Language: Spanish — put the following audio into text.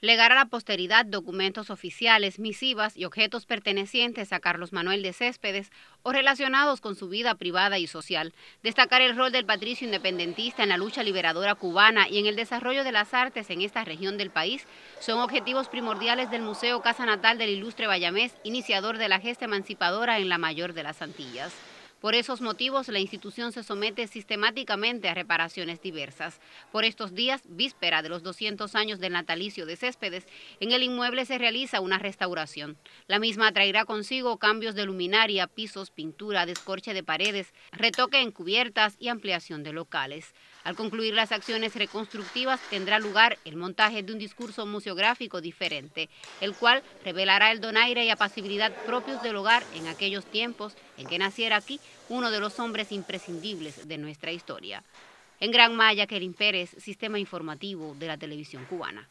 legar a la posteridad documentos oficiales, misivas y objetos pertenecientes a Carlos Manuel de Céspedes o relacionados con su vida privada y social, destacar el rol del patricio independentista en la lucha liberadora cubana y en el desarrollo de las artes en esta región del país, son objetivos primordiales del Museo Casa Natal del Ilustre Bayamés, iniciador de la gesta emancipadora en la mayor de las Antillas. Por esos motivos, la institución se somete sistemáticamente a reparaciones diversas. Por estos días, víspera de los 200 años del natalicio de Céspedes, en el inmueble se realiza una restauración. La misma traerá consigo cambios de luminaria, pisos, pintura, descorche de paredes, retoque en cubiertas y ampliación de locales. Al concluir las acciones reconstructivas tendrá lugar el montaje de un discurso museográfico diferente, el cual revelará el donaire y apacibilidad propios del hogar en aquellos tiempos en que naciera aquí uno de los hombres imprescindibles de nuestra historia. En Gran Maya, Kerin Pérez, Sistema Informativo de la Televisión Cubana.